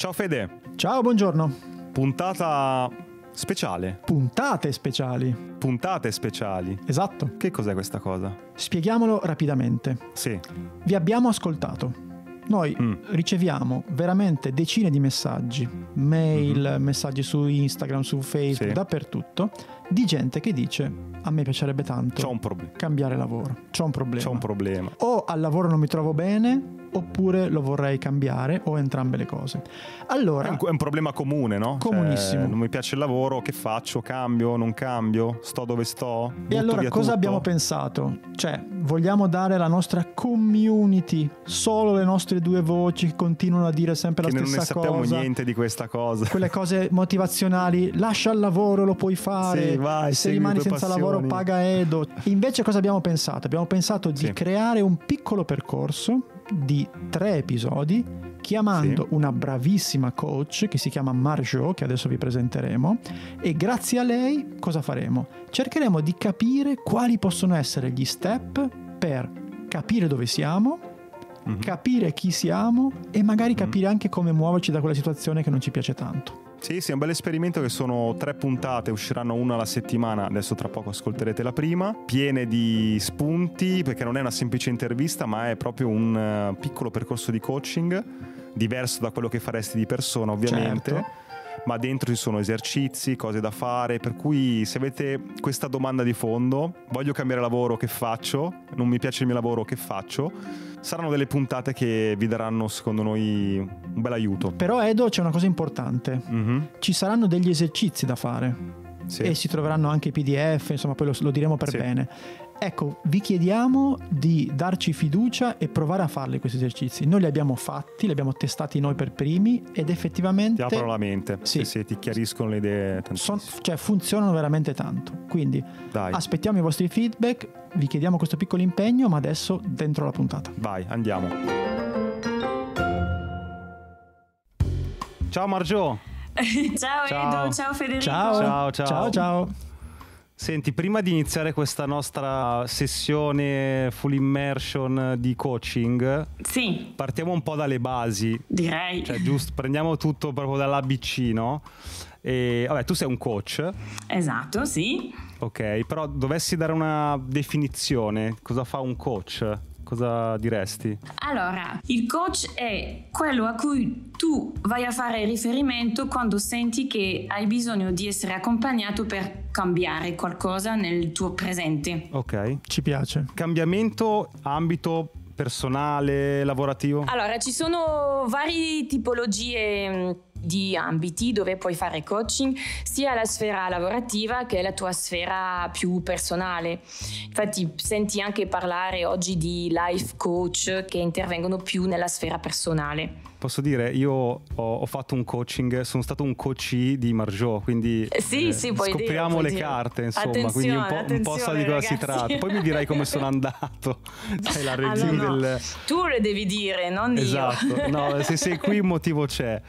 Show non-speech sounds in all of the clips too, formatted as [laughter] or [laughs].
Ciao Fede. Ciao, buongiorno. Puntata speciale. Puntate speciali. Puntate speciali. Esatto. Che cos'è questa cosa? Spieghiamolo rapidamente. Sì. Vi abbiamo ascoltato. Noi mm. riceviamo veramente decine di messaggi, mail, mm-hmm. messaggi su Instagram, su Facebook, sì. dappertutto di gente che dice a me piacerebbe tanto un cambiare lavoro, c'è un problema. un problema. O al lavoro non mi trovo bene, oppure lo vorrei cambiare o entrambe le cose. Allora, è un, è un problema comune, no? Cioè, Comunissimo. Cioè, non mi piace il lavoro, che faccio? Cambio, non cambio? Sto dove sto? E allora cosa tutto? abbiamo pensato? Cioè, vogliamo dare alla nostra community solo le nostre due voci che continuano a dire sempre che la stessa cosa? Non ne sappiamo cosa, niente di questa cosa. Quelle cose motivazionali, lascia il lavoro, lo puoi fare, sì, vai, se rimani senza passioni. lavoro paga Edo. Invece cosa abbiamo pensato? Abbiamo pensato di sì. creare un piccolo percorso di tre episodi chiamando sì. una bravissima coach che si chiama Marjo, che adesso vi presenteremo, e grazie a lei cosa faremo? Cercheremo di capire quali possono essere gli step per capire dove siamo, mm-hmm. capire chi siamo e magari mhm. capire mm-hmm. anche come muoverci da quella situazione che non ci piace tanto. Sì, sì, è un bel esperimento che sono tre puntate, usciranno una alla settimana, adesso tra poco ascolterete la prima, piene di spunti perché non è una semplice intervista ma è proprio un eh, piccolo percorso di coaching diverso da quello che faresti di persona ovviamente. Certo ma dentro ci sono esercizi, cose da fare, per cui se avete questa domanda di fondo, voglio cambiare lavoro, che faccio? Non mi piace il mio lavoro, che faccio? Saranno delle puntate che vi daranno, secondo noi, un bel aiuto. Però Edo c'è una cosa importante, mm-hmm. ci saranno degli esercizi da fare. Sì. e si troveranno anche i PDF, insomma poi lo, lo diremo per sì. bene. Ecco, vi chiediamo di darci fiducia e provare a farli questi esercizi. Noi li abbiamo fatti, li abbiamo testati noi per primi ed effettivamente... Ti aprono la mente, sì. se ti chiariscono le idee. Son, cioè, funzionano veramente tanto. Quindi Dai. aspettiamo i vostri feedback, vi chiediamo questo piccolo impegno, ma adesso dentro la puntata. Vai, andiamo. Ciao Margio. [laughs] ciao, ciao Edo, ciao Federico. Ciao, ciao. ciao. ciao, ciao. Senti, prima di iniziare questa nostra sessione full immersion di coaching, sì. partiamo un po' dalle basi. Direi. Cioè, giusto, prendiamo tutto proprio dall'ABC, no? E, vabbè, tu sei un coach. Esatto, sì. Ok, però dovessi dare una definizione, cosa fa un coach? cosa diresti? Allora, il coach è quello a cui tu vai a fare riferimento quando senti che hai bisogno di essere accompagnato per cambiare qualcosa nel tuo presente. Ok, ci piace. Cambiamento ambito personale, lavorativo? Allora, ci sono varie tipologie mm, di ambiti dove puoi fare coaching sia la sfera lavorativa che la tua sfera più personale. Infatti senti anche parlare oggi di life coach che intervengono più nella sfera personale posso dire, io ho, ho, fatto un coaching, sono stato un coach di Margot, quindi eh, sì, eh, scopriamo dire, le carte, insomma, quindi un po', un po so di cosa ragazzi. si tratta. Poi mi dirai come sono andato. Sei [laughs] la ah, regina allora, del... Tu le devi dire, non esatto. Esatto, no, se sei qui un motivo c'è.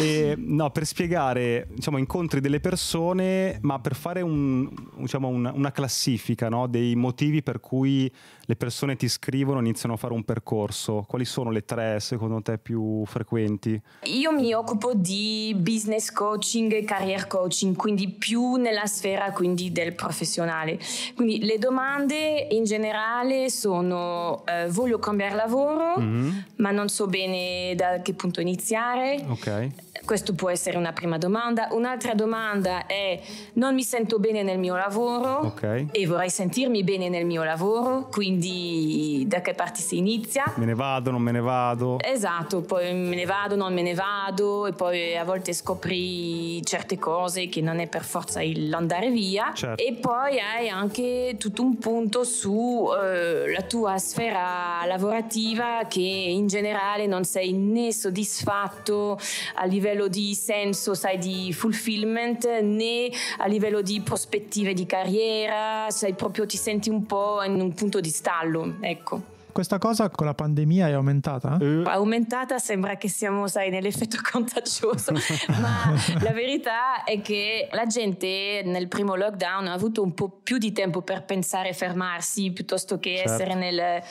E, no, per spiegare, diciamo, incontri delle persone, ma per fare un, diciamo, una, una classifica no, dei motivi per cui le persone ti scrivono, iniziano a fare un percorso, quali sono le tre secondo te più frequenti? Io mi occupo di business coaching e career coaching, quindi più nella sfera quindi, del professionale. Quindi le domande in generale sono eh, voglio cambiare lavoro, mm-hmm. ma non so bene da che punto iniziare. Okay. Questo può essere una prima domanda. Un'altra domanda è non mi sento bene nel mio lavoro okay. e vorrei sentirmi bene nel mio lavoro, quindi quindi da che parte si inizia? Me ne vado, non me ne vado. Esatto, poi me ne vado, non me ne vado e poi a volte scopri certe cose che non è per forza l'andare via certo. e poi hai anche tutto un punto sulla eh, tua sfera lavorativa che in generale non sei né soddisfatto a livello di senso, sai, di fulfillment né a livello di prospettive di carriera, sei proprio ti senti un po' in un punto di stanza Stallum, ecco. Questa cosa con la pandemia è aumentata? Eh? Aumentata sembra che siamo, sai, nell'effetto [laughs] contagioso, [laughs] ma la verità è che la gente nel primo lockdown ha avuto un po' più di tempo per pensare e fermarsi piuttosto che certo. essere nel,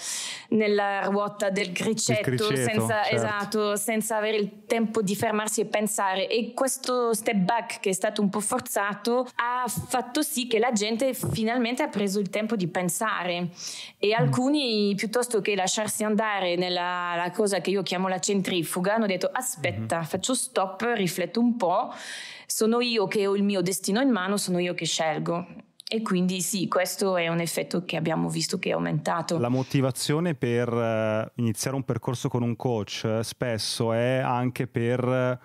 nella ruota del cricetto, criceto, senza, certo. esatto, senza avere il tempo di fermarsi e pensare. E questo step back che è stato un po' forzato ha fatto sì che la gente finalmente ha preso il tempo di pensare e mm. alcuni piuttosto piuttosto che lasciarsi andare nella cosa che io chiamo la centrifuga, hanno detto aspetta, mm-hmm. faccio stop, rifletto un po', sono io che ho il mio destino in mano, sono io che scelgo. E quindi sì, questo è un effetto che abbiamo visto che è aumentato. La motivazione per eh, iniziare un percorso con un coach eh, spesso è anche per eh,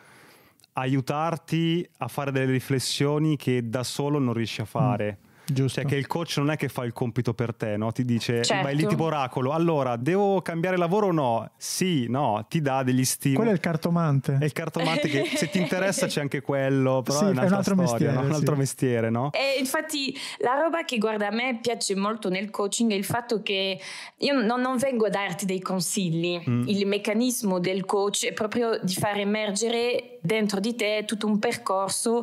aiutarti a fare delle riflessioni che da solo non riesci a fare. Mm. Giusto. Cioè che il coach non è che fa il compito per te, no? Ti dice, certo. vai lì certo. tipo oracolo, allora devo cambiare lavoro o no? Sì, no, ti dà degli stimoli. Quello è il cartomante. È il cartomante che se ti interessa c'è anche quello, però sì, è, è, un altro storia, mestiere. No? Sì. Un altro mestiere, no? E infatti la roba che guarda a me piace molto nel coaching è il fatto che io non, non vengo a darti dei consigli, mm. il meccanismo del coach è proprio di far emergere dentro di te tutto un percorso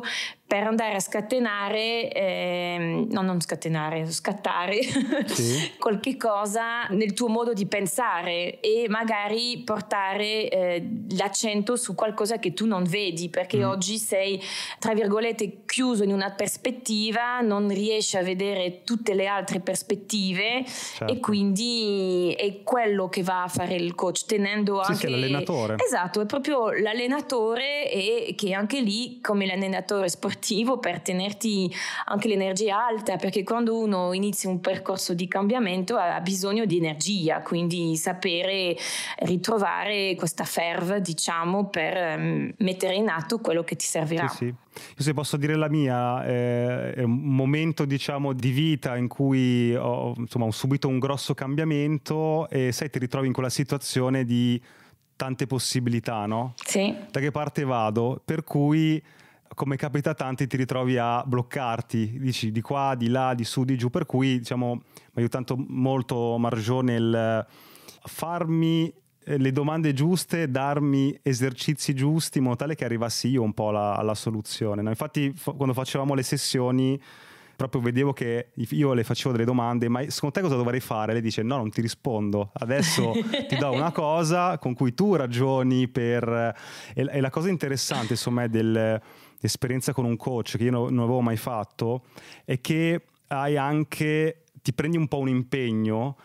per andare a scatenare, eh, no non scatenare, scattare [laughs] sì. qualche cosa nel tuo modo di pensare e magari portare eh, l'accento su qualcosa che tu non vedi perché mm. oggi sei tra virgolette chiuso in una prospettiva, non riesci a vedere tutte le altre prospettive certo. e quindi è quello che va a fare il coach tenendo anche... sì, l'allenatore. Esatto, è proprio l'allenatore e che anche lì come l'allenatore sportivo motivo per tenerti anche l'energia alta, perché quando uno inizia un percorso di cambiamento ha bisogno di energia, quindi sapere ritrovare questa ferve, diciamo, per ehm, mettere in atto quello che ti servirà. Sì, sì. Io se posso dire la mia, eh, è un momento diciamo di vita in cui ho, insomma, ho subito un grosso cambiamento e sai ti ritrovi in quella situazione di tante possibilità, no? Sì. Da che parte vado? Per cui come capita tanti ti ritrovi a bloccarti, dici di qua, di là, di su, di giù, per cui diciamo mi ha aiutato molto Marjò nel eh, farmi eh, le domande giuste, darmi esercizi giusti in modo tale che arrivassi io un po' alla, alla soluzione. No? Infatti f- quando facevamo le sessioni proprio vedevo che io le facevo delle domande, ma secondo te cosa dovrei fare? Lei dice no, non ti rispondo, adesso ti do una cosa con cui tu ragioni per... Eh, e la cosa interessante, insomma, è del esperienza con un coach che io non avevo mai fatto è che hai anche, ti prendi un po' un impegno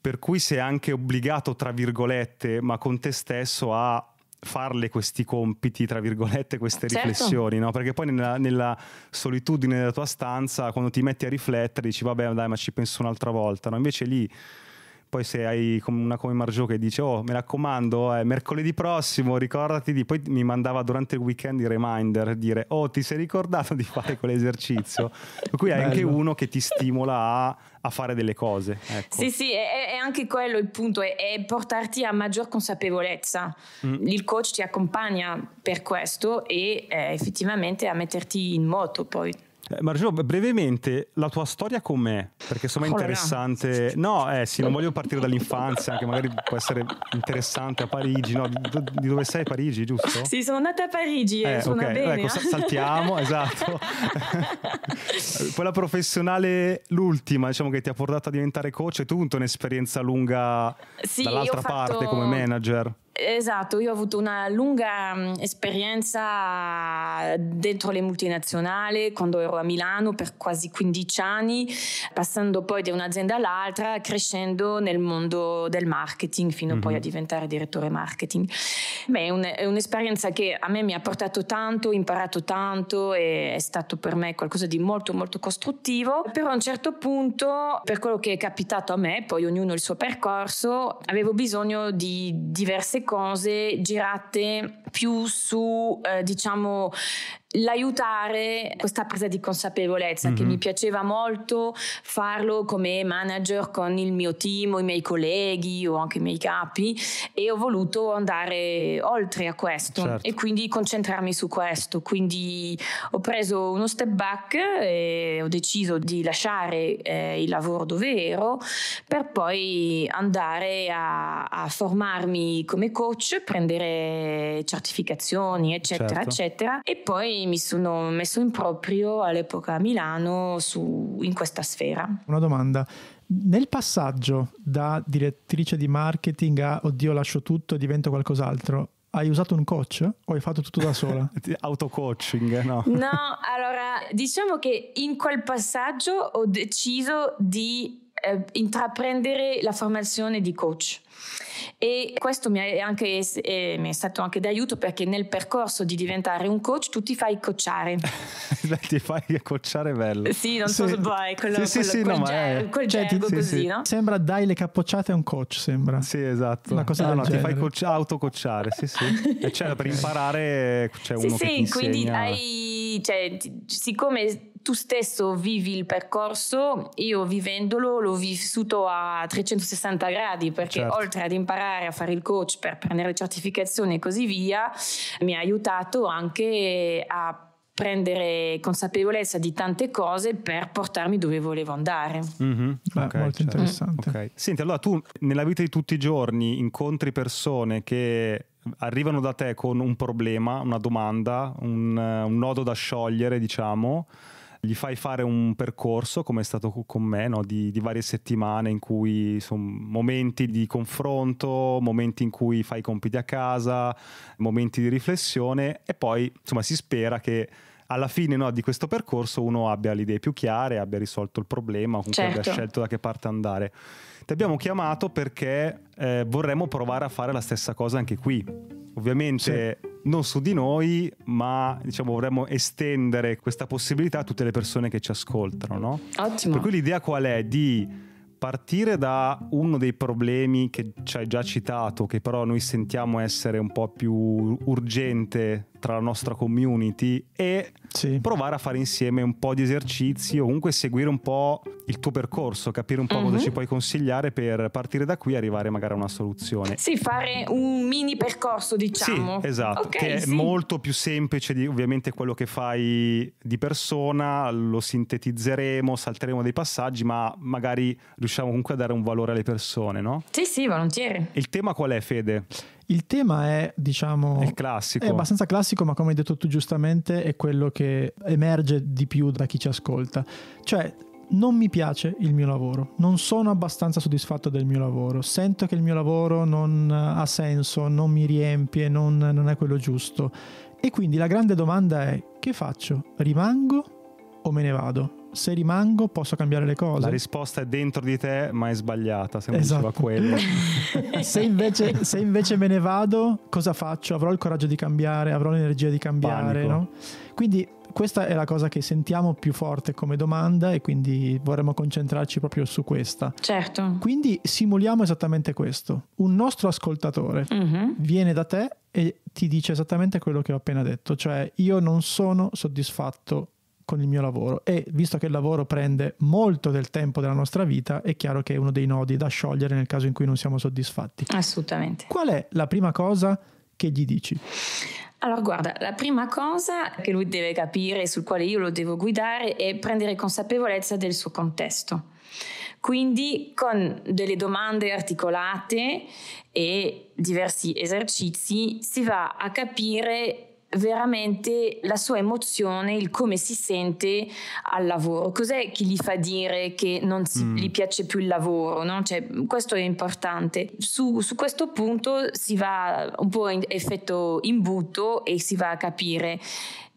per cui sei anche obbligato, tra virgolette, ma con te stesso a farle questi compiti, tra virgolette, queste certo. riflessioni, no? Perché poi nella, nella, solitudine della tua stanza, quando ti metti a riflettere, dici vabbè dai, ma ci penso un'altra volta, no? Invece lì poi se hai una come Margio che dice oh mi raccomando eh, mercoledì prossimo ricordati di... Poi mi mandava durante il weekend i reminder dire oh ti sei ricordato di fare quell'esercizio. per cui hai anche uno che ti stimola a, a fare delle cose. Ecco. Sì sì è, è, anche quello il punto, è, è portarti a maggior consapevolezza. Mm. Il coach ti accompagna per questo e eh, effettivamente a metterti in moto poi. Eh, Margio, brevemente la tua storia com'è? perché insomma è interessante. No, eh sì, non voglio partire dall'infanzia, che magari può essere interessante a Parigi, no? Di dove sei Parigi, giusto? Sì, sono andata a Parigi eh, sono okay. bene. Ecco, eh. saltiamo, [laughs] esatto. [laughs] Quella professionale, l'ultima, diciamo che ti ha portato a diventare coach, e tu hai avuto un'esperienza lunga sì, dall'altra fatto... parte come manager. Esatto, io ho avuto una lunga mm, esperienza eh, dentro le multinazionali quando ero a Milano per quasi 15 anni, passando poi da un'azienda all'altra, crescendo nel mondo del marketing fino mm-hmm. poi a mhm. diventare direttore marketing. Beh, è, un, è, un'esperienza che a me mi ha portato tanto, imparato tanto e è stato per me qualcosa di molto molto costruttivo, però a un certo punto, per quello che è capitato a me, poi ognuno il suo percorso, avevo bisogno di diverse cose cose girate più su eh, diciamo l'aiutare questa presa di consapevolezza mm-hmm. che mhm. mi piaceva molto farlo come manager con il mio team, i miei colleghi o anche i miei capi e ho voluto andare oltre a questo certo. e quindi concentrarmi su questo. Quindi ho preso uno step back e ho deciso di lasciare eh, il lavoro dove ero per poi andare a, a formarmi come coach, prendere certificazioni eccetera certo. eccetera e poi mi sono messo in proprio all'epoca a Milano su, in questa sfera. Una domanda. Nel passaggio da direttrice di marketing a oddio lascio tutto e divento qualcos'altro, hai usato un coach o hai fatto tutto da sola? [laughs] Autocoaching, no? No, allora diciamo che in quel passaggio ho deciso di eh, intraprendere la formazione di coach e questo mi è, anche, eh, mi è stato anche d'aiuto perché nel percorso di diventare un coach tu ti fai cocciare. [laughs] ti fai cocciare bello. Sì, non so se vuoi, quello, sì, quello, sì, quel, no, ger- è... quel cioè, gergo sì, così, sì. no? Sembra dai le capocciate a un coach, sembra. Sì, esatto. Una cosa no, no, ti fai coc- autococciare, sì, sì. e cioè, per [laughs] imparare c'è cioè uno sì, che Sì, quindi hai... Cioè, siccome tu stesso vivi il percorso, io vivendolo l'ho vissuto a 360 gradi perché certo. oltre ad imparare a fare il coach per prendere le certificazioni e così via, mi ha aiutato anche a prendere consapevolezza di tante cose per portarmi dove volevo andare. Mm-hmm. Beh, okay, molto certo. interessante. Okay. Senti, allora tu nella vita di tutti i giorni incontri persone che arrivano da te con un problema, una domanda, un, un nodo da sciogliere, diciamo gli fai fare un percorso come è stato con me no? di, di, varie settimane in cui sono momenti di confronto, momenti in cui fai i compiti a casa, momenti di riflessione e poi insomma si spera che alla fine no, di questo percorso uno abbia le idee più chiare, abbia risolto il problema, comunque certo. abbia scelto da che parte andare. Ti abbiamo chiamato perché eh, vorremmo provare a fare la stessa cosa anche qui. Ovviamente sì. non su di noi, ma diciamo vorremmo estendere questa possibilità a tutte le persone che ci ascoltano, no? Ottimo. Per cui l'idea qual è? Di partire da uno dei problemi che ci hai già citato, che però noi sentiamo essere un po' più urgente tra la nostra community e sì. provare a fare insieme un po' di esercizi o comunque seguire un po' il tuo percorso, capire un po' mm -hmm. cosa mhm. ci puoi consigliare per partire da qui e arrivare magari a una soluzione. Sì, fare un mini percorso, diciamo. Sì, esatto, okay, che sì. è molto più semplice di ovviamente quello che fai di persona, lo sintetizzeremo, salteremo dei passaggi, ma magari riusciamo comunque a dare un valore alle persone, no? Sì, sì, volentieri. Il tema qual è, Fede? Il tema è, diciamo, è, classico. è abbastanza classico, ma come hai detto tu giustamente, è quello che emerge di più da chi ci ascolta. Cioè, non mi piace il mio lavoro, non sono abbastanza soddisfatto del mio lavoro, sento che il mio lavoro non eh, ha senso, non mi riempie, non, non è quello giusto. E quindi la grande domanda è, che faccio? Rimango o me ne vado? se rimango posso cambiare le cose. La risposta è dentro di te, ma è sbagliata, se non esatto. quello. [laughs] se, invece, se, invece, me ne vado, cosa faccio? Avrò il coraggio di cambiare, avrò l'energia di cambiare, no? Quindi questa è la cosa che sentiamo più forte come domanda e quindi vorremmo concentrarci proprio su questa. Certo. Quindi simuliamo esattamente questo. Un nostro ascoltatore uh-huh. viene da te e ti dice esattamente quello che ho appena detto, cioè io non sono soddisfatto con il mio lavoro e visto che il lavoro prende molto del tempo della nostra vita è chiaro che è uno dei nodi da sciogliere nel caso in cui non siamo soddisfatti. Assolutamente. Qual è la prima cosa che gli dici? Allora, guarda, la prima cosa che lui deve capire, sul quale io lo devo guidare, è prendere consapevolezza del suo contesto. Quindi con delle domande articolate e diversi esercizi si va a capire veramente la sua emozione, il come si sente al lavoro. Cos'è che gli fa dire che non si, mm. gli piace più il lavoro? No? Cioè, questo è importante. Su, su, questo punto si va un po' in effetto imbuto e si va a capire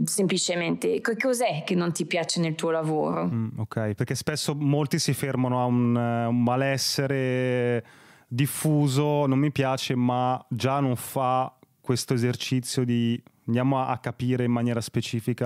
semplicemente che cos'è che non ti piace nel tuo lavoro. Mm, ok, perché spesso molti si fermano a un, eh, un malessere diffuso, non mi piace, ma già non fa questo esercizio di andiamo a, capire in maniera specifica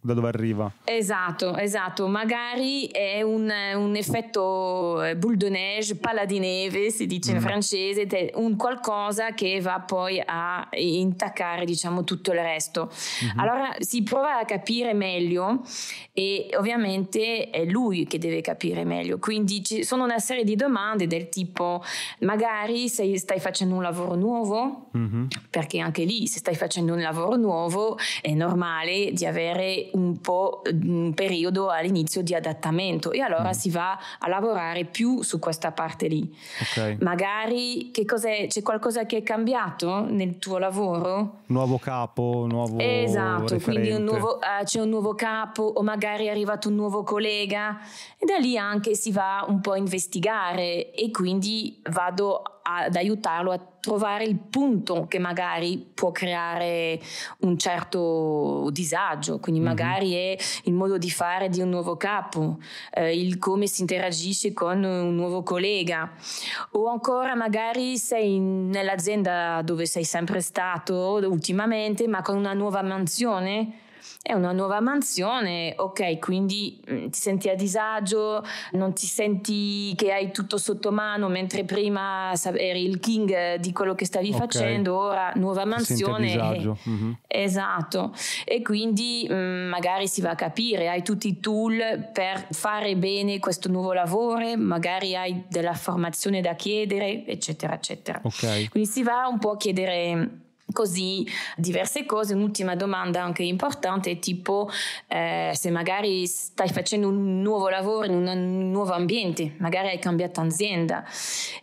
da dove arriva. Esatto, esatto. Magari è un, un effetto eh, boule de neige, palla di neve, si dice in mm. francese, un qualcosa che va poi a intaccare diciamo tutto il resto. Mm-hmm. Allora si prova a capire meglio e ovviamente è lui che deve capire meglio. Quindi ci sono una serie di domande del tipo magari se stai facendo un lavoro nuovo, mm-hmm. perché anche lì se stai facendo un lavoro nuovo è normale di avere un po' un periodo all'inizio di adattamento e allora mm. si va a lavorare più su questa parte lì. Okay. Magari c'è qualcosa che è cambiato nel tuo lavoro? Nuovo capo, nuovo Esatto, referente. quindi un nuovo, uh, c'è un nuovo capo o magari è arrivato un nuovo collega e da lì anche si va un po' a investigare e quindi vado a ad aiutarlo a trovare il punto che magari può creare un certo disagio, quindi mhm. magari mm-hmm. è il modo di fare di un nuovo capo, eh, il come si interagisce con un nuovo collega o ancora magari sei in, nell'azienda dove sei sempre stato ultimamente ma con una nuova mansione è una nuova mansione, ok, quindi mh, mm, ti senti a disagio, non ti senti che hai tutto sotto mano, mentre prima eri il king di quello che stavi okay. facendo, ora nuova ti mansione. E, mm-hmm. Esatto, e quindi mh, mm, magari si va a capire, hai tutti i tool per fare bene questo nuovo lavoro, magari hai della formazione da chiedere, eccetera, eccetera. Okay. Quindi si va un po' a chiedere mm, così diverse cose. Un'ultima domanda anche importante tipo eh, se magari stai facendo un nuovo lavoro in un nuovo ambiente, magari hai cambiato azienda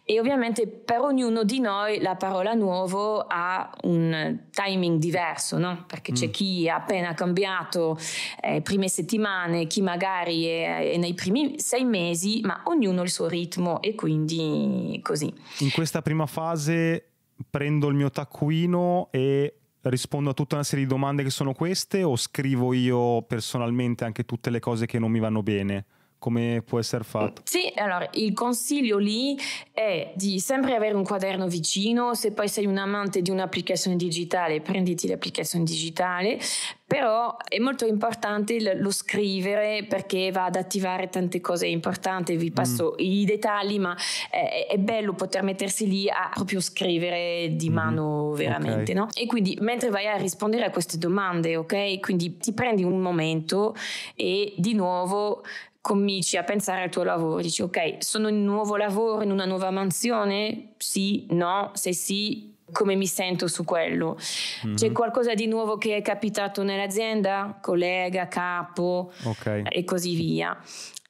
e ovviamente per ognuno di noi la parola nuovo ha un timing diverso, no? perché mm. c'è chi ha appena cambiato eh, prime settimane, chi magari è, è nei primi sei mesi, ma ognuno ha il suo ritmo e quindi così. In questa prima fase prendo il mio taccuino e rispondo a tutta una serie di domande che sono queste o scrivo io personalmente anche tutte le cose che non mi vanno bene? come può essere fatto? Sì, allora il consiglio lì è di sempre avere un quaderno vicino, se poi sei un amante di un'applicazione digitale prenditi l'applicazione digitale, però è molto importante lo scrivere perché va ad attivare tante cose importanti, vi mm. passo mm. i dettagli, ma è, è, bello poter mettersi lì a proprio scrivere di mm. mano veramente, okay. no? E quindi mentre vai a rispondere a queste domande, ok? Quindi ti prendi un momento e di nuovo cominci a pensare al tuo lavoro, dici ok, sono in un nuovo lavoro, in una nuova mansione? Sì, no, se sì, come mi sento su quello? Mm-hmm. C'è qualcosa di nuovo che è capitato nell'azienda? Collega, capo okay. e così via.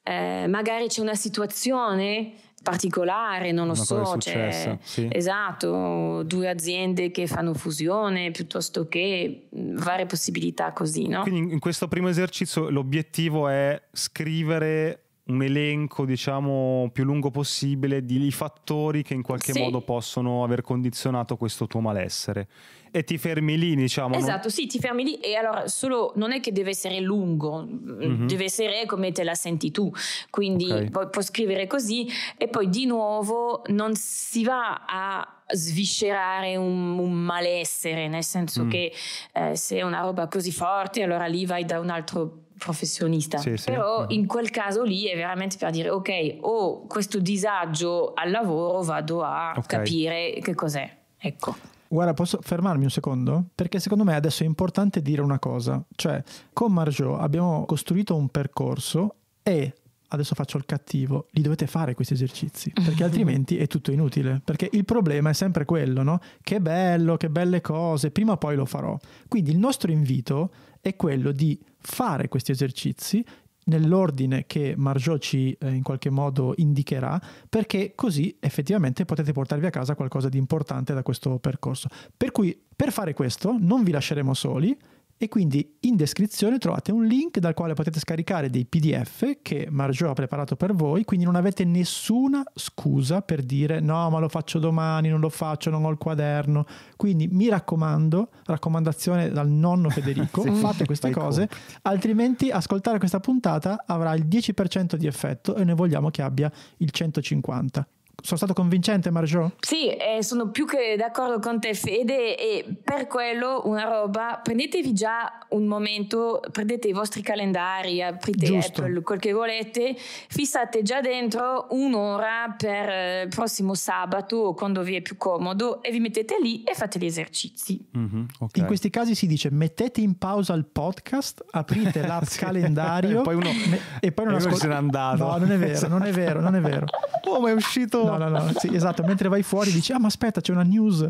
Eh, magari c'è una situazione particolare, non lo Una so. Cioè, sì. Esatto, due aziende che fanno fusione piuttosto che varie possibilità così. No? Quindi in questo primo esercizio l'obiettivo è scrivere un elenco diciamo più lungo possibile di fattori che in qualche sì. modo possono aver condizionato questo tuo malessere e ti fermi lì diciamo esatto non... sì ti fermi lì e allora solo non è che deve essere lungo mm-hmm. deve essere come te la senti tu quindi okay. puoi, puoi scrivere così e poi di nuovo non si va a sviscerare un, un, malessere, nel senso mm. che eh, se è una roba così forte, allora lì vai da un altro professionista. Sì, sì. Però mm. in quel caso lì è veramente per dire ok, ho questo disagio al lavoro, vado a okay. capire che cos'è. Ecco. Guarda, posso fermarmi un secondo? Perché secondo me adesso è importante dire una cosa, cioè con Margot abbiamo costruito un percorso e adesso faccio il cattivo, li dovete fare questi esercizi, perché [laughs] altrimenti è tutto inutile, perché il problema è sempre quello, no? Che bello, che belle cose, prima o poi lo farò. Quindi il nostro invito è quello di fare questi esercizi nell'ordine che Margot ci eh, in qualche modo indicherà, perché così effettivamente potete portarvi a casa qualcosa di importante da questo percorso. Per cui per fare questo non vi lasceremo soli, e quindi in descrizione trovate un link dal quale potete scaricare dei PDF che Margio ha preparato per voi, quindi non avete nessuna scusa per dire no, ma lo faccio domani, non lo faccio, non ho il quaderno. Quindi mi raccomando, raccomandazione dal nonno Federico, [laughs] sì, fate queste cose, compiti. altrimenti ascoltare questa puntata avrà il 10% di effetto e noi vogliamo che abbia il 150 sono stato convincente, Marjo? Sì, eh, sono più che d'accordo con te, Fede, e per quello una roba, prendetevi già un momento, prendete i vostri calendari, aprite Giusto. Apple, quel che volete, fissate già dentro un'ora per eh, il prossimo sabato o quando vi è più comodo e vi mettete lì e fate gli esercizi. Mm-hmm, okay. In questi casi si dice mettete in pausa il podcast, aprite [laughs] l'app sì. calendario e poi uno, me- e poi non ascolta. No, non è vero, non è vero, non è vero. [laughs] Oh, ma è uscito... No, no, no, sì, esatto, mentre vai fuori dici ah ma aspetta c'è una news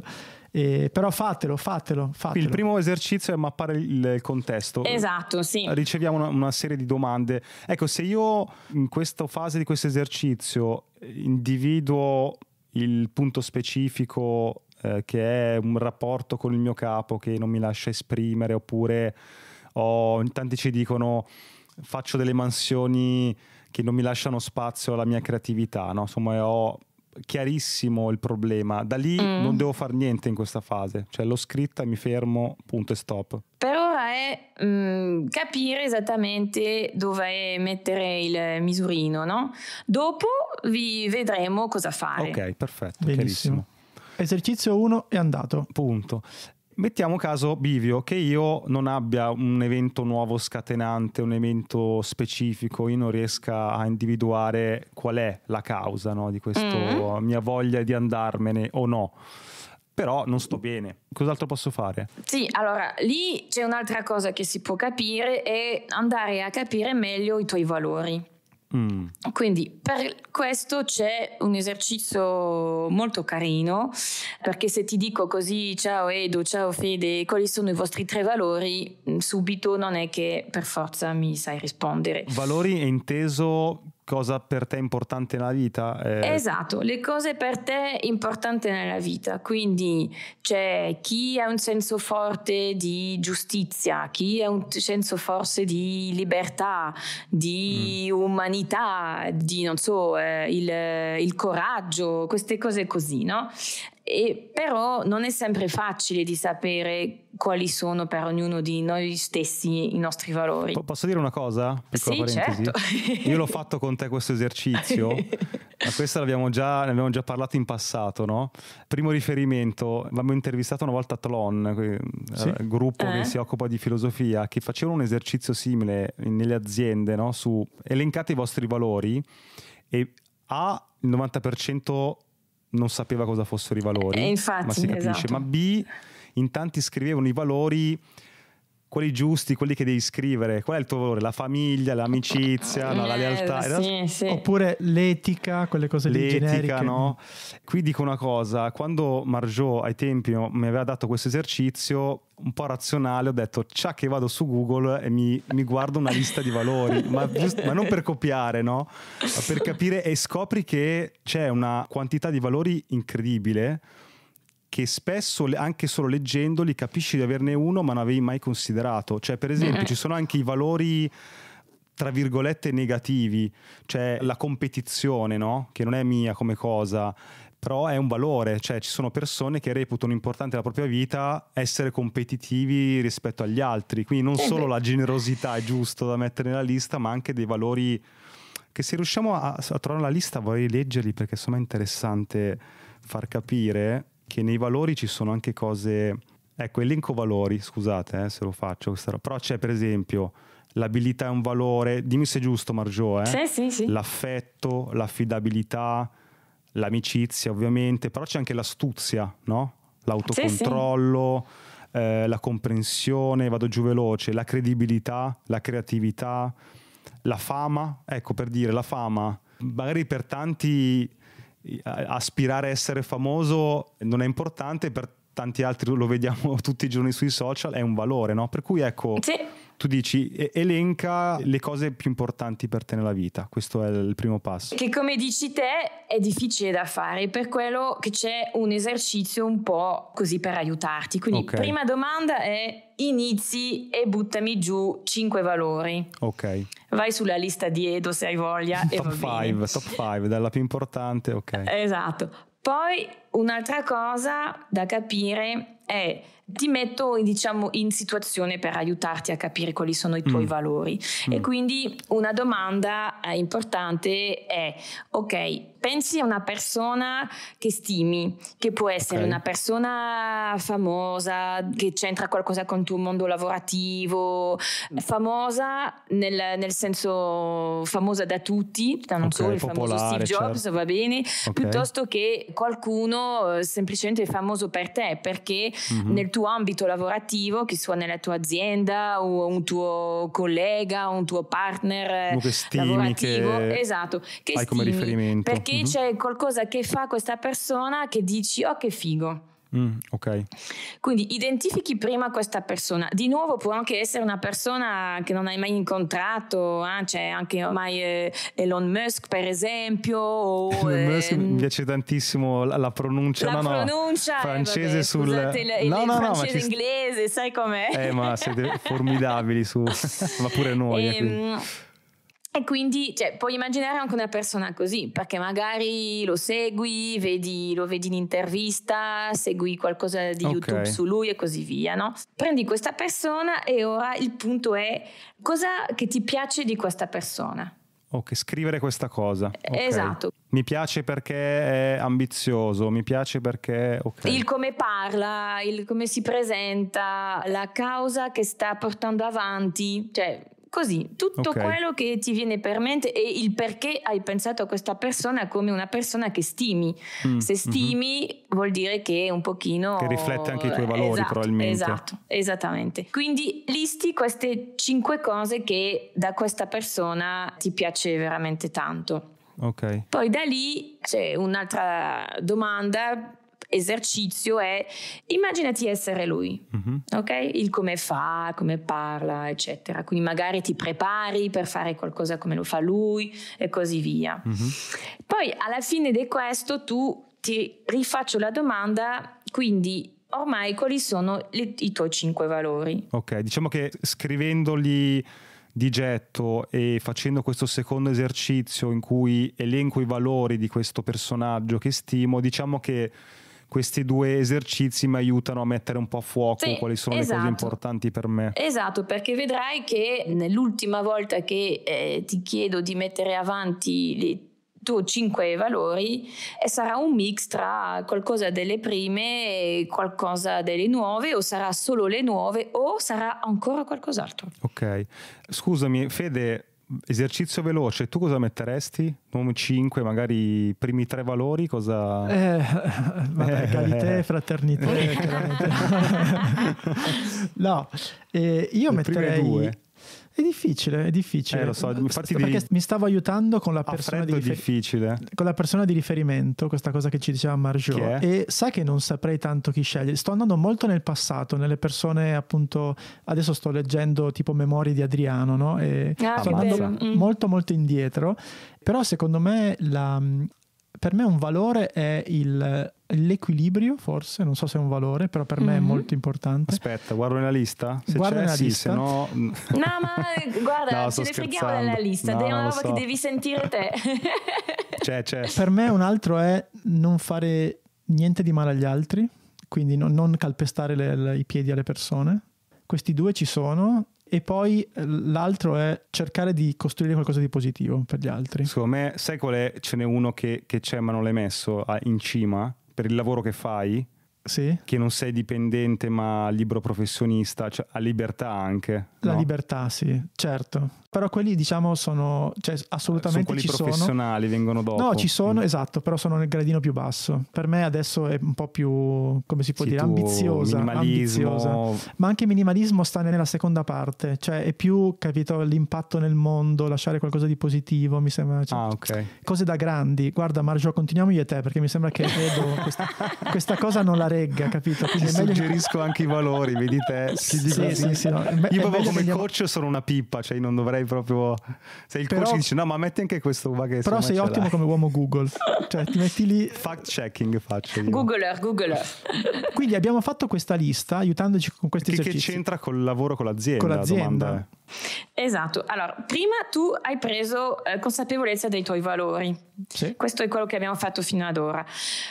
eh, però fatelo, fatelo, fatelo. Il primo esercizio è mappare il contesto. Esatto, sì. Riceviamo una, una, serie di domande. Ecco, se io in questa fase di questo esercizio individuo il punto specifico eh, che è un rapporto con il mio capo che non mi lascia esprimere, oppure oh, in tanti ci dicono faccio delle mansioni che non mi lasciano spazio alla mia creatività, no? insomma ho chiarissimo il problema. Da lì mm. non devo fare niente in questa fase, cioè l'ho scritta, mi fermo, punto e stop. Per ora è mh, mm, capire esattamente dove mettere il misurino, no? Dopo vi vedremo cosa fare. Ok, perfetto, Bellissimo. chiarissimo. Esercizio 1 è andato. Punto. Mettiamo caso bivio che io non abbia un evento nuovo scatenante, un evento specifico, io non riesca a individuare qual è la causa no, di questa mm. mia voglia di andarmene o no. Però non sto bene, cos'altro posso fare? Sì, allora lì c'è un'altra cosa che si può capire, è andare a capire meglio i tuoi valori. Mm. Quindi per questo c'è un esercizio molto carino, perché se ti dico così, ciao Edo, ciao Fede, quali sono i vostri tre valori, mm, subito non è che per forza mi sai rispondere. Valori è inteso cosa per te è importante nella vita. Eh... Esatto, le cose per te importanti nella vita, quindi c'è chi ha un senso forte di giustizia, chi ha un senso forse di libertà, di mm. umanità, di non so, eh, il, il, coraggio, queste cose così, no? E però non è sempre facile di sapere quali sono per ognuno di noi stessi i nostri valori. posso dire una cosa? Piccola sì, certo. Io l'ho fatto con te questo esercizio, [laughs] ma questo già, ne abbiamo già parlato in passato, no? Primo riferimento, l'abbiamo intervistato una volta a Tlon, eh, sì? gruppo eh? che si occupa di filosofia, che facevano un esercizio simile nelle aziende, no? Su elencate i vostri valori e A, il 90% non sapeva cosa fossero i valori, eh, infatti, ma si capisce, esatto. ma B in tanti scrivevano i valori quelli giusti, quelli che devi scrivere. Qual è il tuo valore? La famiglia, l'amicizia, no, la lealtà? Sì, sì. Oppure l'etica, quelle cose l'etica, lì L'etica, no? Qui dico una cosa, quando Margot ai tempi mi aveva dato questo esercizio, un po' razionale, ho detto ciao che vado su Google e mi, mi guardo una lista di valori, ma, just, ma, non per copiare, no? Ma per capire e scopri che c'è una quantità di valori incredibile che spesso anche solo leggendoli capisci di averne uno ma non avevi mai considerato. Cioè per esempio ci sono anche i valori tra virgolette negativi, cioè la competizione, no? che non è mia come cosa, però è un valore, cioè ci sono persone che reputano importante la propria vita essere competitivi rispetto agli altri, quindi non eh solo la generosità è giusto da mettere nella lista, ma anche dei valori che se riusciamo a, a trovare la lista vorrei leggerli perché insomma è interessante far capire che nei valori ci sono anche cose... Ecco, eh, elenco valori, scusate eh, se lo faccio, questa... però c'è per esempio l'abilità è un valore, dimmi se è giusto Margio, eh? sì, sì, sì. l'affetto, l'affidabilità, l'amicizia ovviamente, però c'è anche l'astuzia, no? l'autocontrollo, eh, la comprensione, vado giù veloce, la credibilità, la creatività, la fama, ecco per dire la fama, magari per tanti aspirare a essere famoso non è importante, per tanti altri lo vediamo [laughs] tutti i giorni sui social, è un valore, no? Per cui ecco, sì. tu dici elenca le cose più importanti per te nella vita, questo è il primo passo. Che come dici te è difficile da fare, per quello che c'è un esercizio un po' così per aiutarti. Quindi okay. prima domanda è inizi e buttami giù cinque valori. Ok. Vai sulla lista di Edo se hai voglia. top 5, top 5, dalla più importante, ok. Esatto. Poi un'altra cosa da capire è ti metto diciamo in situazione per aiutarti a capire quali sono i tuoi mm. valori mm. e quindi una domanda importante è ok pensi a una persona che stimi, che può essere okay. una persona famosa, che c'entra qualcosa con il tuo mondo lavorativo, mm. famosa nel, nel senso famosa da tutti, non okay, solo il popolare, famoso Steve Jobs, certo. va bene, okay. piuttosto che qualcuno eh, semplicemente famoso per te, perché mm-hmm. nel tuo ambito lavorativo, che sia nella tua azienda o un tuo collega, un tuo partner eh, lavorativo, che esatto, che hai come riferimento. Perché mm-hmm. c'è qualcosa che fa questa persona che dici oh che figo. Mm, ok. Quindi identifichi prima questa persona. Di nuovo può anche essere una persona che non hai mai incontrato, eh? Ah, c'è cioè anche ormai eh, Elon Musk per esempio. O, [laughs] Elon Musk mi ehm, piace tantissimo la, la pronuncia, la no, pronuncia eh, no, francese vabbè, sul... Scusate, no, il, no, francese no, inglese, sai com'è? Eh ma siete [laughs] formidabili su... [laughs] ma pure noi. E, eh, e quindi cioè, puoi immaginare anche una persona così, perché magari lo segui, vedi, lo vedi in intervista, segui qualcosa di okay. YouTube su lui e così via, no? Prendi questa persona e ora il punto è cosa che ti piace di questa persona. Ok, scrivere questa cosa. Eh, okay. Esatto. Mi piace perché è ambizioso, mi piace perché... Okay. Il come parla, il come si presenta, la causa che sta portando avanti, cioè Così, tutto okay. quello che ti viene per mente e il perché hai pensato a questa persona come una persona che stimi. Mm, Se mm-hmm. stimi mm-hmm. vuol dire che è un pochino... Che riflette anche i tuoi valori esatto, probabilmente. Esatto, esattamente. Quindi listi queste cinque cose che da questa persona ti piace veramente tanto. ok Poi da lì c'è un'altra domanda esercizio è immaginati essere lui, mm-hmm. ok? Il come fa, come parla, eccetera. Quindi magari ti prepari per fare qualcosa come lo fa lui e così via. Mm-hmm. Poi alla fine di questo tu ti rifaccio la domanda, quindi ormai quali sono le, i tuoi cinque valori? Ok, diciamo che scrivendoli di getto e facendo questo secondo esercizio in cui elenco i valori di questo personaggio che stimo, diciamo che questi due esercizi mi aiutano a mettere un po' a fuoco sì, quali sono esatto. le cose esatto. importanti per me. Esatto, perché vedrai che nell'ultima volta che eh, ti chiedo di mettere avanti le tu cinque valori e eh, sarà un mix tra qualcosa delle prime e qualcosa delle nuove o sarà solo le nuove o sarà ancora qualcos'altro. Ok, scusami Fede, esercizio veloce, tu cosa metteresti? Nuovo 5, magari i primi tre valori, cosa... Eh, [laughs] vabbè, eh, e fraternità. Eh. [laughs] no, eh, io Le metterei... È difficile, è difficile. Eh, lo so, infatti di... mi stavo aiutando con la persona di rifer... Con la persona di riferimento, questa cosa che ci diceva Marjo. E sai che non saprei tanto chi scegliere. Sto andando molto nel passato, nelle persone appunto. Adesso sto leggendo tipo Memorie di Adriano, no? E ah, sto andando mm. molto molto indietro. Però secondo me la, per me un valore è il, l'equilibrio, forse, non so se è un valore, però per mm-hmm. me è mhm. molto importante. Aspetta, guardo nella lista? Se guardo c'è, nella sì, lista. se no... Mm. No, ma guarda, no, ce ne freghiamo nella lista, no, è una roba so. che devi sentire te. c'è, c'è. Per me un altro è non fare niente di male agli altri, quindi non, non calpestare le, le, i piedi alle persone. Questi due ci sono, e poi eh, l'altro è cercare di costruire qualcosa di positivo per gli altri. Secondo me, sai qual è? Ce n'è uno che, che c'è ma non l'hai messo ah, in cima per il lavoro che fai. Sì. Che non sei dipendente ma libero professionista, cioè a libertà anche. La no? libertà, sì, certo però quelli diciamo sono cioè, assolutamente sono quelli ci professionali sono. vengono dopo no ci sono mm. esatto però sono nel gradino più basso per me adesso è un po' più come si può sì, dire ambiziosa, ambiziosa ma anche minimalismo sta nella seconda parte cioè è più capito l'impatto nel mondo lasciare qualcosa di positivo mi sembra cioè, ah, okay. cose da grandi guarda Margio continuiamo io e te perché mi sembra che vedo questa, [laughs] questa, cosa non la regga capito Quindi ti suggerisco meglio... anche i valori vedi te sì, sì, sì, no. io proprio come coach sono una pippa cioè non dovrei sei proprio. Sei il però, coach che dice: No, ma metti anche questo qua che Però sei ottimo come uomo Google. [laughs] Cioè, ti metti lì. Fact checking faccio. Io. Googler, Googler. [laughs] Quindi abbiamo fatto questa lista aiutandoci con questi che, esercizi. Che c'entra col lavoro con l'azienda? Con l'azienda. Esatto. Allora, prima tu hai preso eh, consapevolezza dei tuoi valori. Sì. Questo è quello che abbiamo fatto fino ad ora.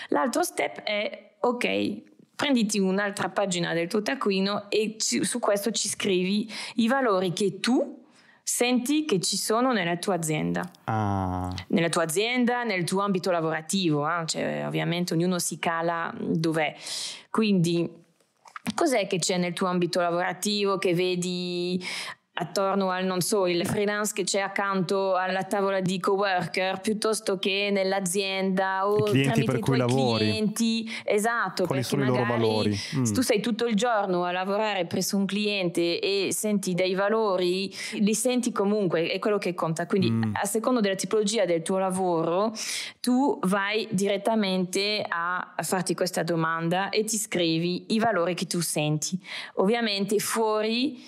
L'altro step è. Ok, prenditi un'altra pagina del tuo taccuino e ci, su questo ci scrivi i valori che tu senti che ci sono nella tua azienda. Ah. Nella tua azienda, nel tuo ambito lavorativo, eh? cioè, ovviamente ognuno si cala dov'è. Quindi cos'è che c'è nel tuo ambito lavorativo che vedi attorno al non so, il freelance che c'è accanto alla tavola di coworker piuttosto che nell'azienda o tramite per tuoi lavori. clienti. Esatto, Quali sono i loro valori? Mm. Se tu sei tutto il giorno a lavorare presso un cliente e senti dei valori, li senti comunque, è quello che conta. Quindi mm. a secondo della tipologia del tuo lavoro, tu vai direttamente a farti questa domanda e ti scrivi i valori che tu senti. Ovviamente fuori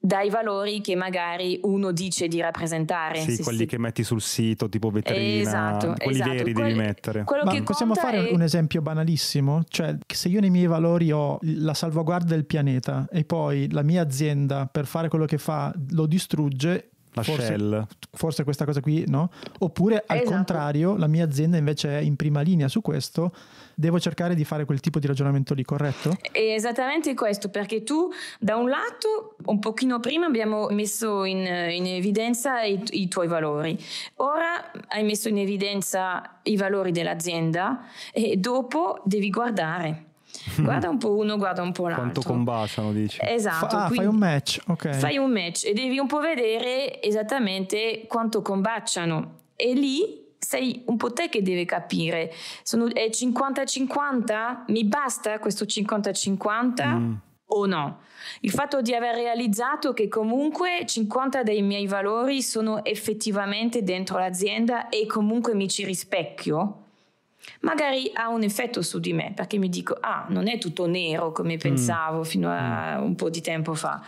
dai valori che magari uno dice di rappresentare. Sì, quelli sì. che metti sul sito, tipo vetrina, esatto, quelli esatto. veri quelli, devi mettere. Ma possiamo fare è... un esempio banalissimo? Cioè, se io nei miei valori ho la salvaguardia del pianeta e poi la mia azienda per fare quello che fa lo distrugge, la Forse, forse, questa cosa qui no? Oppure al esatto. contrario, la mia azienda invece è in prima linea su questo devo cercare di fare quel tipo di ragionamento lì, corretto? È esattamente questo, perché tu da un lato, un pochino prima abbiamo messo in, in evidenza i, i tuoi valori, ora hai messo in evidenza i valori dell'azienda e dopo devi guardare [laughs] guarda un po' uno, guarda un po' l'altro. Quanto combaciano, dici? Esatto. Fa, ah, fai un match, ok. Fai un match e devi un po' vedere esattamente quanto combaciano. E lì sei un po' te che deve capire. Sono, è 50-50? Mi basta questo 50-50? Mm. O no? Il fatto di aver realizzato che comunque 50 dei miei valori sono effettivamente dentro l'azienda e comunque mi ci rispecchio, magari ha un effetto su di me perché mi dico ah non è tutto nero come mm. pensavo mm. fino a mm. un po' di tempo fa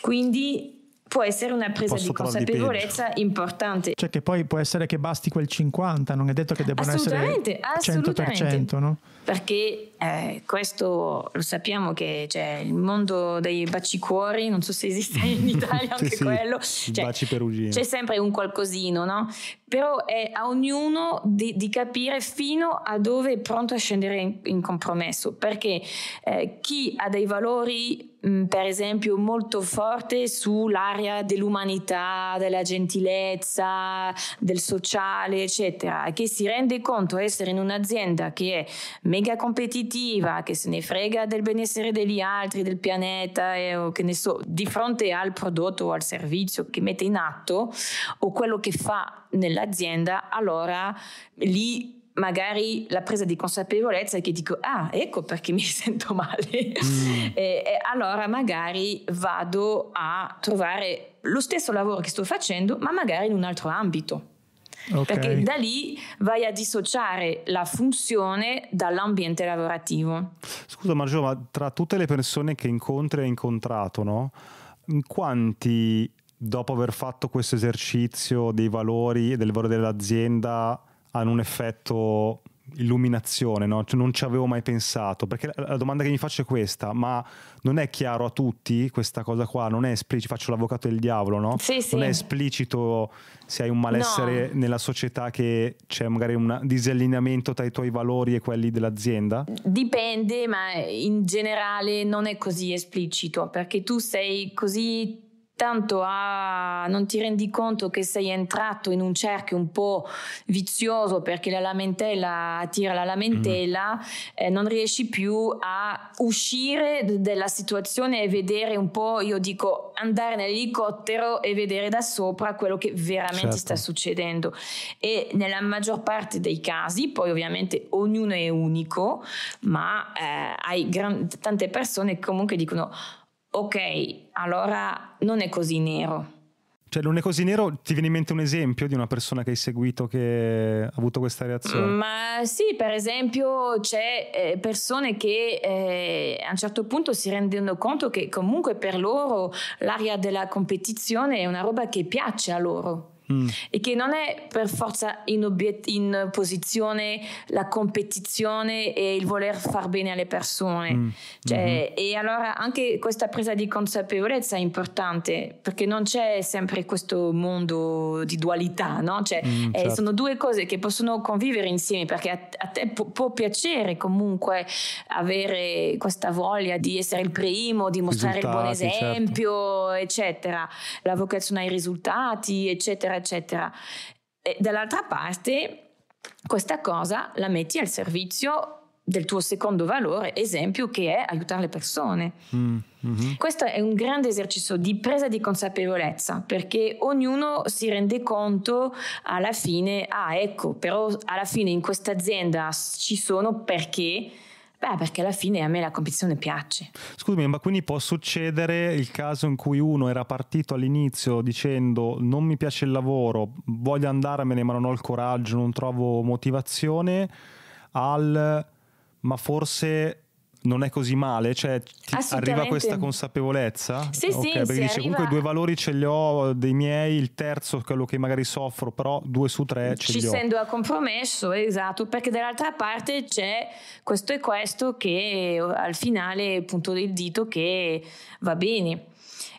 quindi può essere una presa di consapevolezza di importante. Cioè che poi può essere che basti quel 50, non è detto che debbano essere 100%, no? Perché eh, questo lo sappiamo che cioè, il mondo dei baci cuori, non so se esiste in [laughs] Italia anche sì, quello, cioè, c'è sempre un qualcosino, no? Però è a ognuno di, di capire fino a dove è pronto a scendere in, in compromesso, perché eh, chi ha dei valori Mm, per esempio molto forte sull'area dell'umanità, della gentilezza, del sociale, eccetera, che si rende conto essere in un'azienda che è mega competitiva, che se ne frega del benessere degli altri, del pianeta, e, o che ne so, di fronte al prodotto o al servizio che mette in atto o quello che fa nell'azienda, allora lì magari la presa di consapevolezza che dico ah ecco perché mi [laughs] sento male mm. e, e allora magari vado a trovare lo stesso lavoro che sto facendo ma magari in un altro ambito Okay. Perché da lì vai a dissociare la funzione dall'ambiente lavorativo. Scusa Maggio, ma tra tutte le persone che incontri e incontrato, no? in quanti dopo aver fatto questo esercizio dei valori e del valore dell'azienda hanno un effetto illuminazione, no? cioè, non ci avevo mai pensato, perché la, domanda che mi faccio è questa, ma non è chiaro a tutti questa cosa qua, non è esplicito, faccio l'avvocato del diavolo, no? Sì, sì. Non è esplicito se hai un malessere no. nella società che c'è magari un disallineamento tra i tuoi valori e quelli dell'azienda? Dipende, ma in generale non è così esplicito, perché tu sei così tanto a, non ti rendi conto che sei entrato in un cerchio un po' vizioso perché la lamentela attira la lamentela, mm. eh, non riesci più a uscire dalla situazione e vedere un po', io dico, andare nell'elicottero e vedere da sopra quello che veramente certo. sta succedendo. E nella maggior parte dei casi, poi ovviamente ognuno è unico, ma eh, hai gran, tante persone che comunque dicono ok, allora non è così nero. Cioè, non è così nero, ti viene in mente un esempio di una persona che hai seguito che ha avuto questa reazione? Mm, ma sì, per esempio c'è eh, persone che eh, a un certo punto si rendono conto che comunque per loro l'aria della competizione è una roba che piace a loro. Mm. e che non è per forza in, obiet- in, posizione la competizione e il voler far bene alle persone. Mm. Cioè, mm-hmm. E allora anche questa presa di consapevolezza è importante perché non c'è sempre questo mondo di dualità, no? Cioè, mm, eh, certo. eh, sono due cose che possono convivere insieme perché a, a te può, può piacere comunque avere questa voglia di essere il primo, di mostrare il buon certo. esempio, certo. eccetera, la vocazione ai risultati, eccetera, eccetera. E dall'altra parte, questa cosa la metti al servizio del tuo secondo valore, esempio che è aiutare le persone. Mm, hmm Questo è un grande esercizio di presa di consapevolezza, perché ognuno si rende conto alla fine, ah ecco, però alla fine in questa azienda ci sono perché Beh, perché alla fine a me la competizione piace. Scusami, ma quindi può succedere il caso in cui uno era partito all'inizio dicendo non mi piace il lavoro, voglio andarmene ma non ho il coraggio, non trovo motivazione, al ma forse non è così male, cioè arriva questa consapevolezza? Sì, okay, sì, perché dice arriva... comunque due valori ce li ho dei miei, il terzo quello che magari soffro, però due su tre ce Ci li ho. Ci sento a compromesso, esatto, perché dall'altra parte c'è questo e questo che al finale punto del dito che va bene.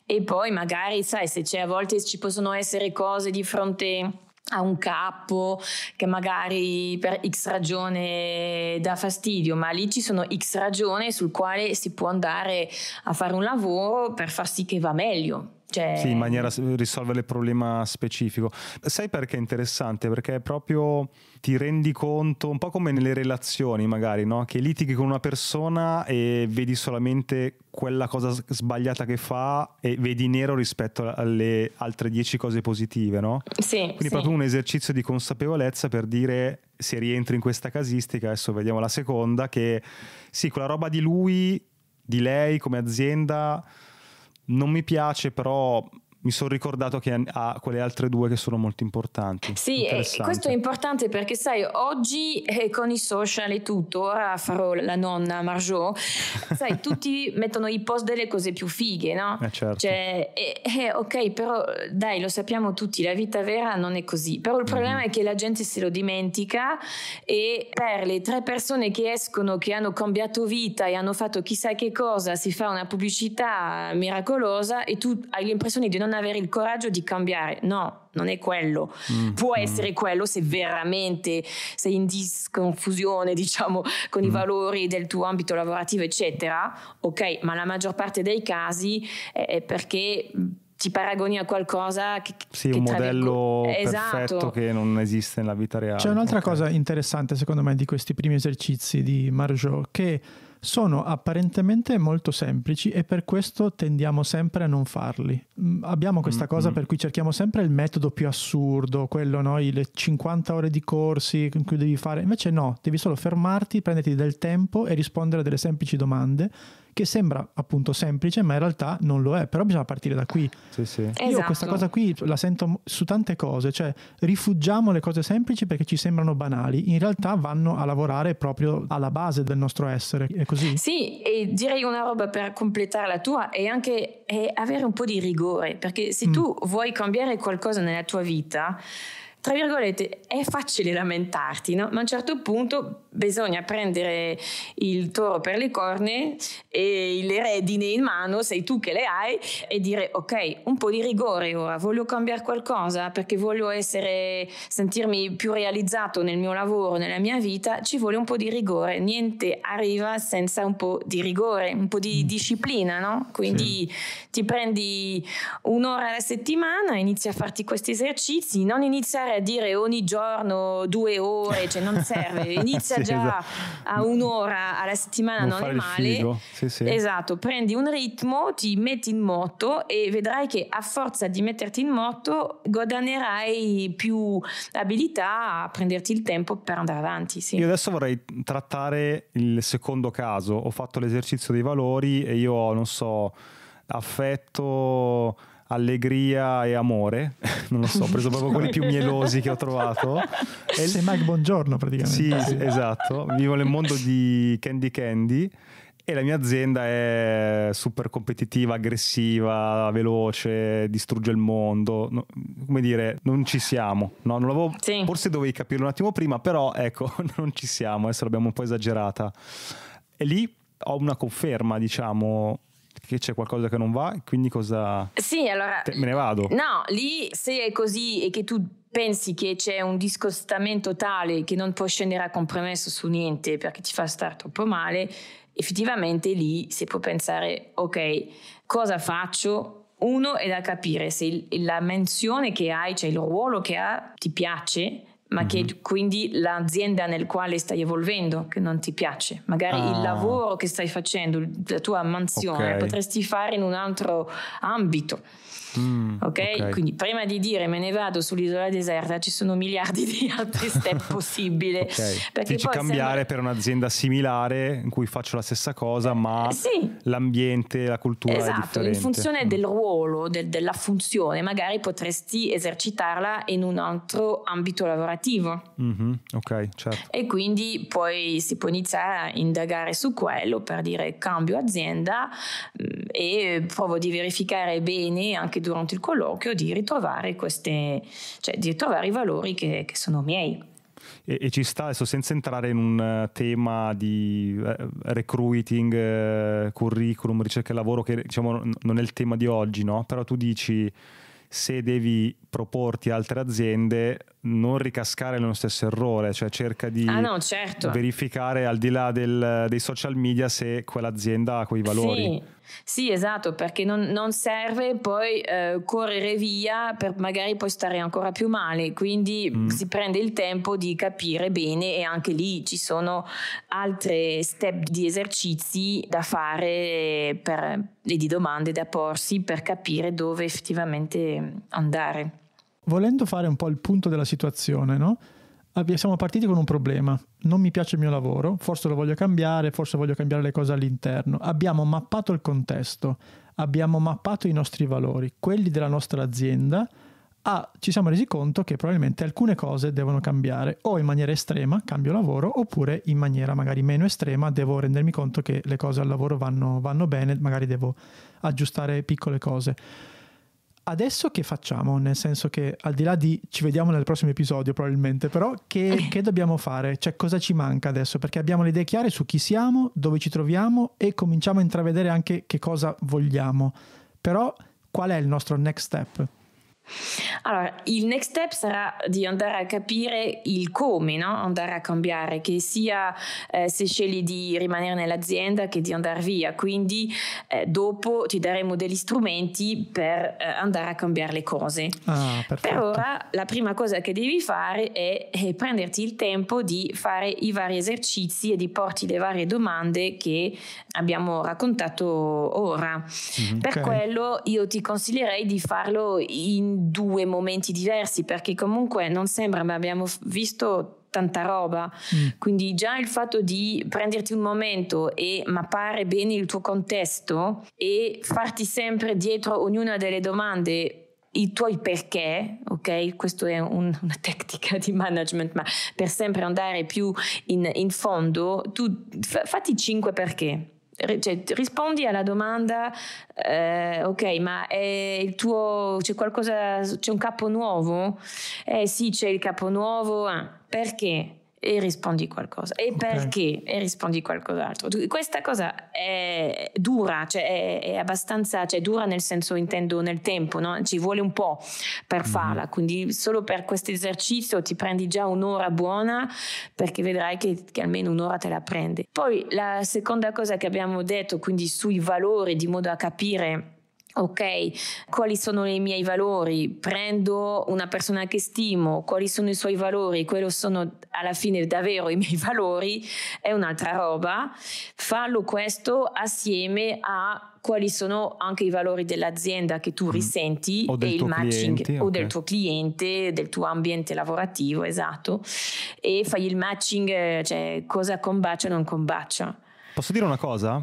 E poi magari, sai, se c'è a volte ci possono essere cose di fronte a un capo che magari per X ragione dà fastidio, ma lì ci sono X ragioni sul quale si può andare a fare un lavoro per far sì che va meglio. Cioè... Sì, in maniera risolvere il problema specifico. Sai perché è interessante? Perché proprio ti rendi conto, un po' come nelle relazioni magari, no? che litighi con una persona e vedi solamente quella cosa sbagliata che fa e vedi nero rispetto alle altre dieci cose positive, no? Sì. Quindi sì. proprio un esercizio di consapevolezza per dire se rientri in questa casistica, adesso vediamo la seconda, che sì, quella roba di lui, di lei come azienda non mi piace però mi sono ricordato che ha quelle altre due che sono molto importanti. Sì, questo è importante perché sai, oggi eh, con i social e tutto, ora farò la nonna Margot, sai, [laughs] tutti mettono i post delle cose più fighe, no? Eh certo. Cioè, eh, eh, ok, però dai, lo sappiamo tutti, la vita vera non è così, però il problema mm-hmm. è che la gente se lo dimentica e per le tre persone che escono, che hanno cambiato vita e hanno fatto chissà che cosa, si fa una pubblicità eh, miracolosa e tu hai l'impressione di non non avere il coraggio di cambiare. No, non è quello. Mm. Può mm. essere quello se veramente sei in disconfusione, [laughs] diciamo, con mm. i valori del tuo ambito lavorativo, eccetera. Ok, ma la maggior parte dei casi è perché mm, ti paragoni a qualcosa che sì, che un modello le... Esatto. perfetto esatto. che non esiste nella vita reale. C'è un'altra okay. cosa interessante, secondo me, di questi primi esercizi di Margot che sono apparentemente molto semplici e per questo tendiamo sempre a non farli. Mm, abbiamo questa cosa mm-hmm. per cui cerchiamo sempre il metodo più assurdo, quello noi le 50 ore di corsi in cui devi fare, invece no, devi solo fermarti, prenderti del tempo e rispondere a delle semplici domande che sembra appunto semplice, ma in realtà non lo è, però bisogna partire da qui. Sì, sì. Esatto. Io questa esatto. cosa qui la sento su tante cose, cioè rifugiamo le cose semplici perché ci sembrano banali, in realtà vanno a lavorare proprio alla base del nostro essere, è così? Sì, e direi una roba per completare la tua è anche è avere un po' di rigore, perché se mm. tu vuoi cambiare qualcosa nella tua vita, tra virgolette, è facile lamentarti, no? ma a un certo punto bisogna prendere il toro per le corne e le redine in mano, sei tu che le hai, e dire ok, un po' di rigore ora, voglio cambiare qualcosa perché voglio essere, sentirmi più realizzato nel mio lavoro, nella mia vita, ci vuole un po' di rigore, niente arriva senza un po' di rigore, un po' di mm. disciplina, no? Quindi sì. ti prendi un'ora alla settimana, inizi a farti questi esercizi, non iniziare a dire ogni giorno due ore, cioè non serve, [laughs] inizia già esatto. a un'ora alla settimana non, non è male. Sì, sì. Esatto, prendi un ritmo, ti metti in moto e vedrai che a forza di metterti in moto guadagnerai più abilità a prenderti il tempo per andare avanti. Sì. Io adesso vorrei trattare il secondo caso. Ho fatto l'esercizio dei valori e io non so affetto allegria e amore, non lo so, ho preso proprio quelli più mielosi che ho trovato. E Sei Mike Buongiorno praticamente. Sì, sì, esatto, vivo nel mondo di Candy Candy e la mia azienda è super competitiva, aggressiva, veloce, distrugge il mondo, no, come dire, non ci siamo, no, non sì. forse dovevi capirlo un attimo prima, però ecco, [laughs] non ci siamo, adesso l'abbiamo un po' esagerata. E lì ho una conferma, diciamo, perché c'è qualcosa che non va, quindi cosa... Sì, allora... Te, me ne vado. No, lì se è così e che tu pensi che c'è un discostamento tale che non può scendere a compromesso su niente perché ti fa stare troppo male, effettivamente lì si può pensare, ok, cosa faccio? Uno è da capire se la menzione che hai, cioè il ruolo che ha, ti piace ma che mm-hmm. quindi l'azienda nel quale stai evolvendo che non ti piace, magari ah. il lavoro che stai facendo, la tua mansione, okay. potresti fare in un altro ambito. Mm, okay? ok, quindi prima di dire me ne vado sull'isola deserta ci sono miliardi [laughs] di altri step [laughs] possibili. okay. Perché Dici cambiare sembra... per un'azienda similare in cui faccio la stessa cosa, eh, ma eh, sì. l'ambiente, la cultura esatto, è differente. In funzione mm. del ruolo, del, della funzione, magari potresti esercitarla in un altro ambito lavorativo lavorativo. Mm-hmm, ok, certo. E quindi poi si può iniziare a indagare su quello per dire cambio azienda mm, e provo di verificare bene anche durante il colloquio di ritrovare queste, cioè di ritrovare i valori che, che sono miei. E, e, ci sta adesso senza entrare in un eh, tema di eh, recruiting, eh, curriculum, ricerca e lavoro che diciamo non è il tema di oggi, no? Però tu dici se devi proporti altre aziende non ricascare nello stesso errore, cioè cerca di ah no, certo. verificare al di là del, dei social media se quell'azienda ha quei valori. Sì. Sì, esatto, perché non, non serve poi eh, correre via per magari poi stare ancora più male, quindi mm. si prende il tempo di capire bene e anche lì ci sono altri step di esercizi da fare per, e di domande da porsi per capire dove effettivamente andare. Volendo fare un po' il punto della situazione, no? siamo partiti con un problema. Non mi piace il mio lavoro, forse lo voglio cambiare, forse voglio cambiare le cose all'interno. Abbiamo mappato il contesto, abbiamo mappato i nostri valori, quelli della nostra azienda. Ah, ci siamo resi conto che probabilmente alcune cose devono cambiare o in maniera estrema, cambio lavoro, oppure in maniera magari meno estrema, devo rendermi conto che le cose al lavoro vanno, vanno bene, magari devo aggiustare piccole cose adesso che facciamo? Nel senso che al di là di ci vediamo nel prossimo episodio probabilmente, però che, [laughs] che, dobbiamo fare? Cioè cosa ci manca adesso? Perché abbiamo le idee chiare su chi siamo, dove ci troviamo e cominciamo a intravedere anche che cosa vogliamo. Però qual è il nostro next step? Allora, il next step sarà di andare a capire il come no? andare a cambiare, che sia eh, se scegli di rimanere nell'azienda che di andare via. Quindi eh, dopo ti daremo degli strumenti per eh, andare a cambiare le cose. Ah, per ora la prima cosa che devi fare è, è, eh, prenderti il tempo di fare i vari esercizi e di porti le varie domande che abbiamo raccontato ora. Mm, okay. Per quello io ti consiglierei di farlo in due momenti diversi perché comunque non sembra ma abbiamo visto tanta roba. Mm. Quindi già il fatto di prenderti un momento e mappare bene il tuo contesto e farti sempre dietro ognuna delle domande i tuoi perché, ok? Questa è un, una [laughs] tecnica di management, ma per sempre andare più in, in fondo, tu fatti cinque perché cioè, rispondi alla domanda, eh, ok, ma il tuo, c'è qualcosa, c'è un capo nuovo? Eh sì, c'è il capo nuovo, ah, perché? e rispondi qualcosa. E okay. perché? E rispondi qualcos'altro. Questa cosa è dura, cioè è, è, abbastanza, cioè dura nel senso intendo nel tempo, no? ci vuole un po' per mm-hmm. farla, quindi solo per questo esercizio ti prendi già un'ora buona perché vedrai che, che almeno un'ora te la prende. Poi la seconda cosa che abbiamo detto, quindi sui valori, di modo a capire ok, quali sono i miei valori, prendo una persona che stimo, quali sono i suoi valori, quello sono alla fine davvero i miei [laughs] valori, è un'altra roba, Fallo questo assieme a quali sono anche i valori dell'azienda che tu mm-hmm. risenti mm. e il matching cliente, o del tuo cliente, del tuo ambiente lavorativo, esatto, e fai il matching, eh, cioè cosa combacia o non combacia. Posso dire una cosa?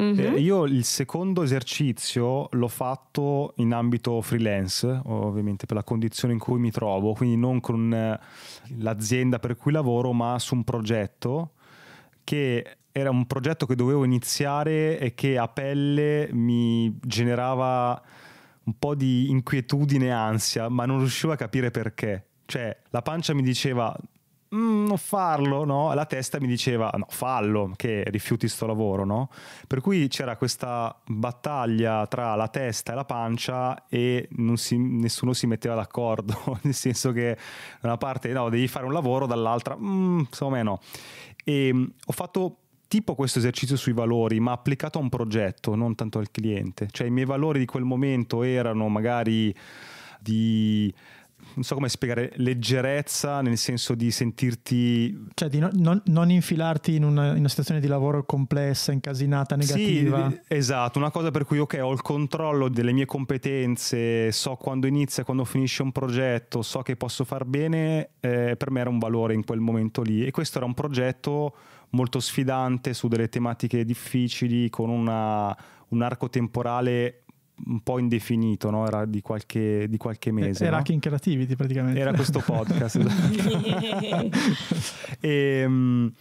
Mm-hmm. Eh, io il secondo esercizio l'ho fatto in ambito freelance, ovviamente per la condizione in cui mi trovo, quindi non con eh, l'azienda per cui lavoro, ma su un progetto che era un progetto che dovevo iniziare e che a pelle mi generava un po' di inquietudine e ansia, ma non riuscivo a capire perché. Cioè, la pancia mi diceva Mm, non farlo, no? La testa mi diceva no, fallo, che rifiuti sto lavoro, no? Per cui c'era questa battaglia tra la testa e la pancia e si, nessuno si metteva d'accordo, [laughs] nel senso che da una parte no, devi fare un lavoro, dall'altra mm, secondo eh, me no. E ehm, ho fatto tipo questo esercizio sui valori, ma applicato a un progetto, non tanto al cliente. Cioè i miei valori di quel momento erano magari di non so come spiegare, leggerezza nel senso di sentirti... Cioè di no, non, non, infilarti in una, in una, situazione di lavoro complessa, incasinata, negativa. Sì, esatto, una cosa per cui ok, ho il controllo delle mie competenze, so quando inizia, quando finisce un progetto, so che posso far bene, eh, per me era un valore in quel momento lì e questo era un progetto molto sfidante su delle tematiche difficili con una, un arco temporale un po' indefinito, no? era di qualche, di qualche eh, mese. Era no? Hacking Creativity praticamente. Era questo podcast. [laughs] [laughs] e, ehm,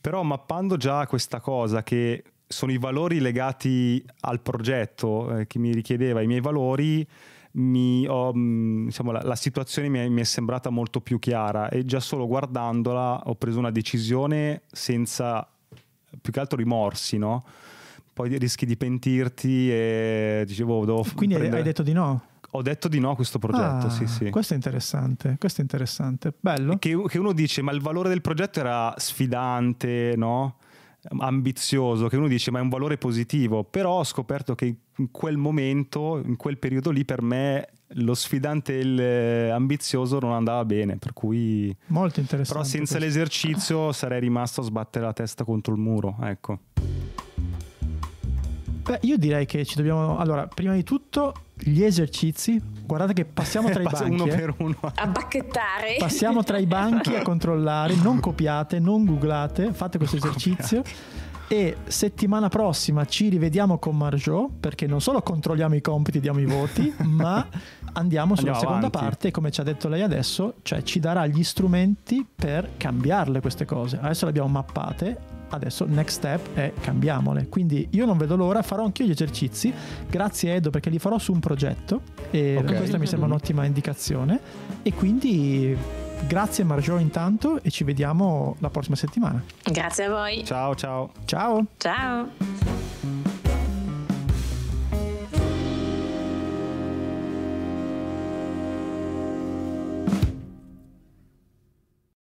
però mappando già questa cosa che sono i valori legati al progetto eh, che mi richiedeva, i miei valori, mi, oh, diciamo, la, la, situazione mi è, mi è, sembrata molto più chiara e già solo guardandola ho preso una decisione senza più che altro rimorsi, no? poi rischi di pentirti e dicevo oh, devo Quindi prendere... hai detto di no? Ho detto di no a questo progetto, ah, sì, sì. Questo è interessante, questo è interessante, bello. Che, che uno dice, ma il valore del progetto era sfidante, no? ambizioso che uno dice ma è un valore positivo, però ho scoperto che in quel momento, in quel periodo lì per me lo sfidante e l'ambizioso non andava bene, per cui molto interessante. Però senza questo. l'esercizio sarei rimasto a sbattere la testa contro il muro, ecco. Beh, io direi che ci dobbiamo. Allora, prima di tutto, gli esercizi. Guardate che passiamo tra i [laughs] banchi. uno eh. per uno. A bacchettare. Passiamo tra i banchi a controllare. Non copiate, non googlate, fate questo non esercizio. Copiate. E settimana prossima ci rivediamo con Margot perché non solo controlliamo i compiti, diamo i voti, [laughs] ma andiamo sulla andiamo seconda avanti. parte come ci ha detto lei adesso, cioè ci darà gli strumenti per cambiarle queste cose. Adesso le abbiamo mappate, adesso il next step è cambiamole. Quindi io non vedo l'ora, farò anch'io gli esercizi, grazie Edo perché li farò su un progetto e okay. questa mi sembra mm-hmm. un'ottima indicazione e quindi grazie Margio intanto e ci vediamo la prossima settimana. Grazie a voi. Ciao ciao. Ciao. Ciao.